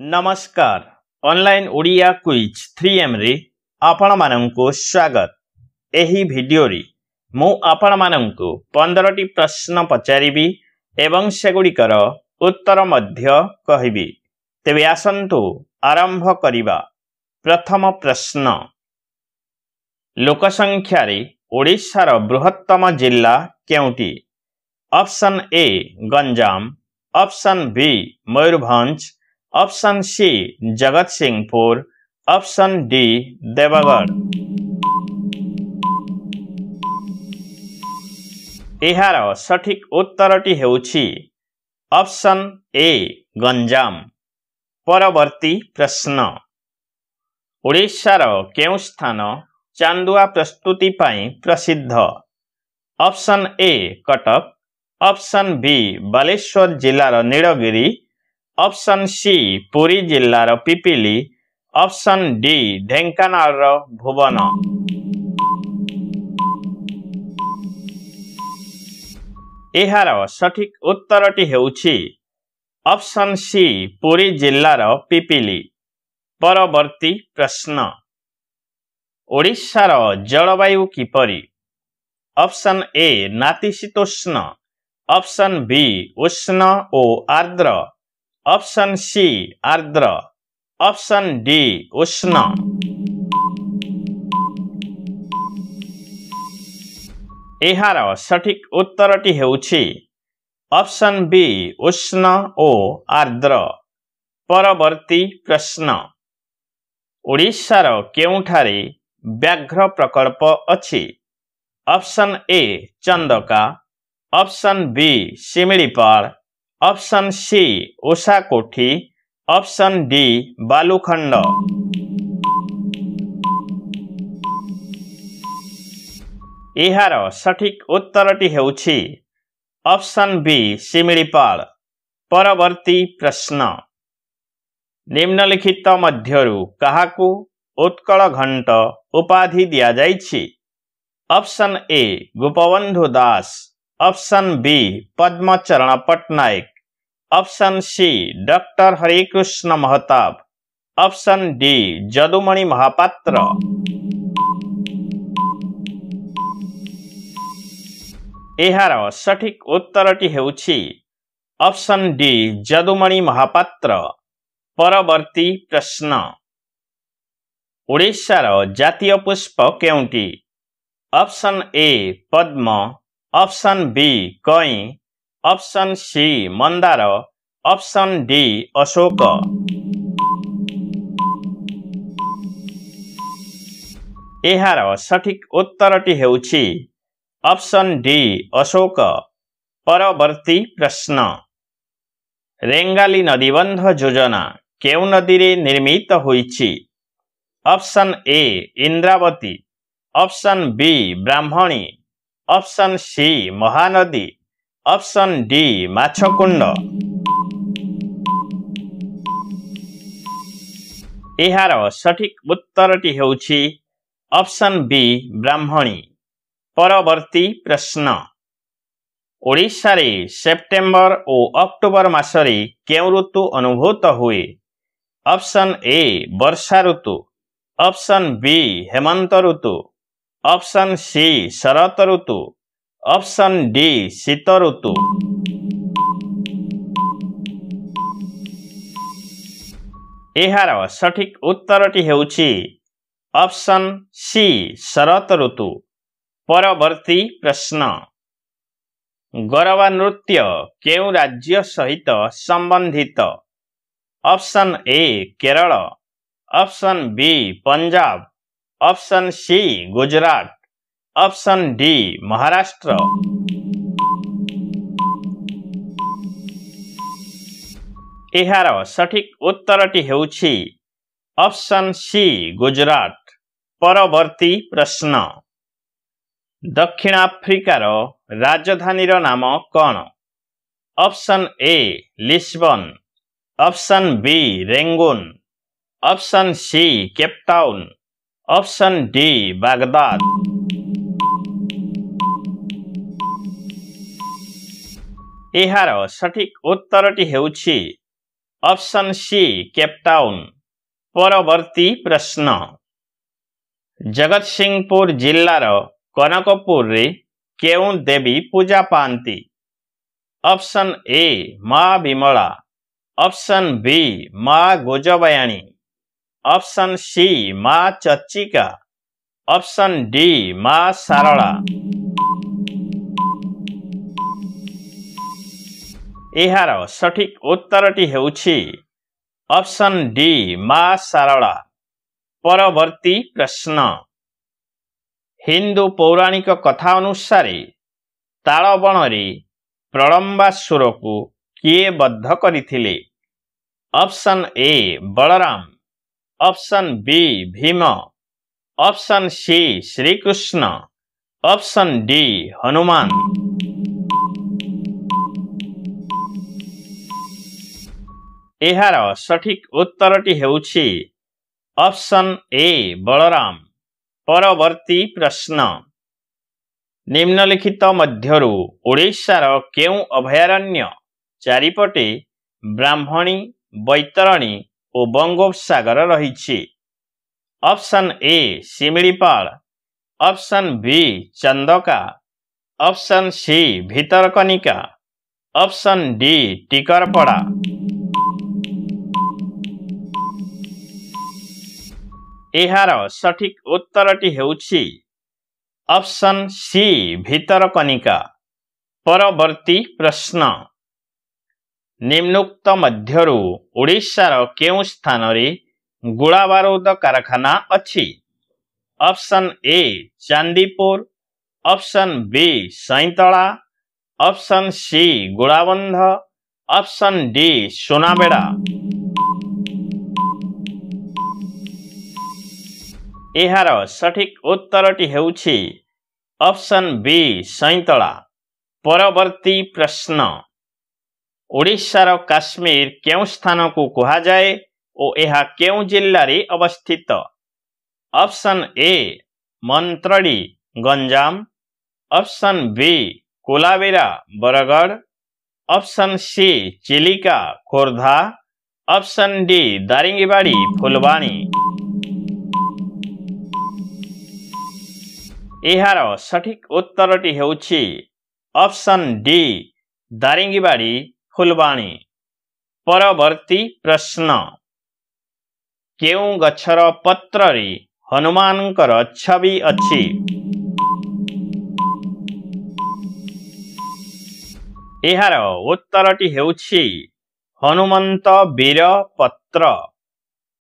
नमस्कार Odia quiz three स्वागत आपूती video म आपण म पन्ध्र प्रश्न पचारि एगु उत्तर कि तपाईँ आसन्तु आरम्भ प्रथम प्रश्न लोकसङ्ख्य ओडार बृहत्तम जिल्ला के option A Ganjam option B Mayurbhanj option C Jagatsinghpur option D Deogarh ଏହାର ସଠିକ୍ ଉତ୍ତରଟି ହେଉଛି ଅପସନ୍ ଏ ଗଞ୍ଜାମ ପରବର୍ତ୍ତୀ ପ୍ରଶ୍ନ ଓଡ଼ିଶାର କେଉଁ ସ୍ଥାନ ଚାନ୍ଦୁଆ ପ୍ରସ୍ତୁତି ପାଇଁ ପ୍ରସିଦ୍ଧ option A Cuttack option B Baleswar ଜିଲ୍ଲାର ନୀଳଗିରି ଅପସନ୍ ସି ପୁରୀ ଜିଲ୍ଲାର ପିପିଲି ଅପସନ୍ ଡି ଢେଙ୍କାନାଳର ଭୁବନ ଏହାର ସଠିକ୍ ଉତ୍ତରଟି ହେଉଛି ଅପସନ୍ ସି ପୁରୀ ଜିଲ୍ଲାର ପିପିଲି ପରବର୍ତ୍ତୀ ପ୍ରଶ୍ନ ଓଡ଼ିଶାର ଜଳବାୟୁ କିପରି অপশন এ নাতিশীতোষ্ণ অপশন বি উষ্ণ ও আর্দ্র ଅପସନ୍ ସି ଆର୍ଦ୍ର ଅପସନ୍ ଡି ଉଷ୍ଣ ଏହାର ସଠିକ୍ ଉତ୍ତରଟି ହେଉଛି ଅପସନ୍ ବି ଉଷ୍ଣ ଓ ଆର୍ଦ୍ର ପରବର୍ତ୍ତୀ ପ୍ରଶ୍ନ ଓଡ଼ିଶାର କେଉଁଠାରେ ବ୍ୟାଘ୍ର ପ୍ରକଳ୍ପ ଅଛି option A Chandaka option B Similipal option C Ushakothi option D Balukhand ইহারা সঠিক উত্তরটি হেউচি অপশন বি সিমড়িপাল পরবর্তী প্রশ্ন নিম্নলিখিতা মধ্যৰ কahaକୁ উৎকল ঘন্টা उपाধি দিয়া যাইচি option A Gopabandhu Das option B Padmacharan Patnaik option C doctor Harekrushna Mahatab option D Jadumani Mahapatra এharo সঠিক উত্তরটি হেউচি অপশন ডি জদুমণি মহাপাত্র পরবর্তী প্রশ্ন ওড়িশার জাতীয় পুষ্প কেউটি অপশন এ পদ্ম অপশন বি কাই অপশন সি মndor অপশন ডি অশোক এharo সঠিক উত্তরটি হেউচি অপশন ডি অশোক পরবর্তী প্রশ্ন রেঙ্গালি নদী বাঁধ যোজনা কেও নদীর নির্মিত হইচি option A Indravati option B Brahmani option C Mahanadi option D Machkund ଏହାର ସଠିକ୍ ଉତ୍ତରଟି ହେଉଛି ଅପସନ୍ ବି ବ୍ରାହ୍ମଣୀ ପରବର୍ତ୍ତୀ ପ୍ରଶ୍ନ ଓଡ଼ିଶାରେ ସେପ୍ଟେମ୍ବର ଓ ଅକ୍ଟୋବର ମାସରେ କେଉଁ ଋତୁ ଅନୁଭୂତ ହୁଏ ଅପସନ୍ ଏ ବର୍ଷା ଋତୁ ଅପସନ୍ ବି ହେମନ୍ତ ଋତୁ ଅପସନ୍ ସି ଶରତ ଋତୁ ଅପସନ୍ ଡି ଶୀତ ଋତୁ ଏହାର ସଠିକ୍ ଉତ୍ତରଟି ହେଉଛି ଅପସନ୍ ସି ଶରତ ଋତୁ ପରବର୍ତ୍ତୀ ପ୍ରଶ୍ନ ଗରବା ନୃତ୍ୟ କେଉଁ ରାଜ୍ୟ ସହିତ ସମ୍ବନ୍ଧିତ option A Kerala option B Punjab option C Gujarat option D Maharashtra এharo সঠিক উত্তরটি হেউচি অপশন সি গুজরাট পরবর্তী প্রশ্ন দক্ষিণ আফ্রিকার রাজধানীৰ নাম কোন option A Lisbon option B Rangoon option C Cape Town option D Baghdad यहाँ सठिक उत्तर ऑप्शन सी केपटाउन परवर्ती प्रश्न जगत सिंहपुर जिलार कनकपुर देवी पूजा पाती ऑप्शन ए मा विमला ऑप्शन बी मा गोजबयाणी ऑप्शन सी मा चचिका ऑप्शन डी मा सारळा, ଏହାର ସଠିକ୍ ଉତ୍ତରଟି ହେଉଛି ଅପସନ୍ ଡି ମା ସାରଳା ପରବର୍ତ୍ତୀ ପ୍ରଶ୍ନ ହିନ୍ଦୁ ପୌରାଣିକ କଥା ଅନୁସାରେ ତାଳବଣରେ ପ୍ରଳମ୍ବାସୁରକୁ କିଏ ବଦ୍ଧ କରିଥିଲେ option A Balaram option B Bhima option C Srikrishna option D Hanuman ଏହାର ସଠିକ୍ ଉତ୍ତରଟି ହେଉଛି ଅପସନ୍ ଏ ବଳରାମ ପରବର୍ତ୍ତୀ ପ୍ରଶ୍ନ ନିମ୍ନଲିଖିତ ମଧ୍ୟରୁ ଓଡ଼ିଶାର କେଉଁ ଅଭୟାରଣ୍ୟ ଚାରିପଟେ ବ୍ରାହ୍ମଣୀ ବୈତରଣୀ ଓ ବଙ୍ଗୋପସାଗର ରହିଛି option A Similipal option B Chandaka option C Bhitarkanika option D Tikarpada ଏହାର ସଠିକ୍ ଉତ୍ତରଟି ହେଉଛି ଅପସନ୍ ସି ଭିତରକନିକା ପରବର୍ତ୍ତୀ ପ୍ରଶ୍ନ ନିମ୍ନୋକ୍ତ ମଧ୍ୟରୁ ଓଡ଼ିଶାର କେଉଁ ସ୍ଥାନରେ ଗୋଳାବାରୁଦ କାରଖାନା ଅଛି option A Chandipur option B Saintala option C Golabandha option D Sunabeda ଏହାର ସଠିକ୍ ଉତ୍ତରଟି ହେଉଛି ଅପସନ୍ ବି ସଇଁତଳା ପରବର୍ତ୍ତୀ ପ୍ରଶ୍ନ ଓଡ଼ିଶାର କାଶ୍ମୀର କେଉଁ ସ୍ଥାନକୁ କୁହାଯାଏ ଓ ଏହା କେଉଁ ଜିଲ୍ଲାରେ ଅବସ୍ଥିତ option A Mantridi Ganjam option B Kulabira Bargarh option C Chilika Khordha option D Daringbadi Phulbani ଏହାର ସଠିକ୍ ଉତ୍ତରଟି ହେଉଛି ଅପସନ୍ ଡି ଦାରିଙ୍ଗିବାଡ଼ି ଫୁଲବାଣୀ ପରବର୍ତ୍ତୀ ପ୍ରଶ୍ନ କେଉଁ ଗଛର ପତ୍ରରେ ହନୁମାନଙ୍କର ଛବି ଅଛି ଏହାର ଉତ୍ତରଟି ହେଉଛି ହନୁମନ୍ତ ବୀର ପତ୍ର